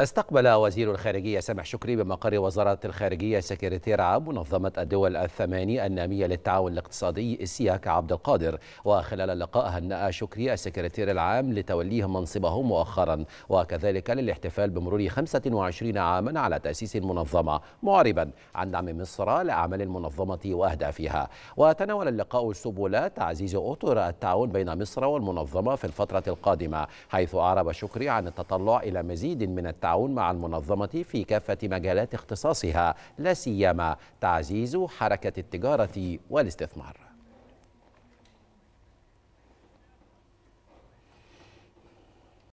استقبل وزير الخارجية سامح شكري بمقر وزارة الخارجية سكرتير عام منظمة الدول الثمانية النامية للتعاون الاقتصادي السياك عبد القادر وخلال اللقاء هنأ شكري السكرتير العام لتوليه منصبه مؤخرا وكذلك للاحتفال بمرور 25 عاما على تأسيس المنظمة معربا عن دعم مصر لأعمال المنظمة وأهدافها وتناول اللقاء سبل تعزيز أطر التعاون بين مصر والمنظمة في الفترة القادمة حيث أعرب شكري عن التطلع إلى مزيد من التعاون بالتعاون مع المنظمة في كافة مجالات اختصاصها لا سيما تعزيز حركة التجارة والاستثمار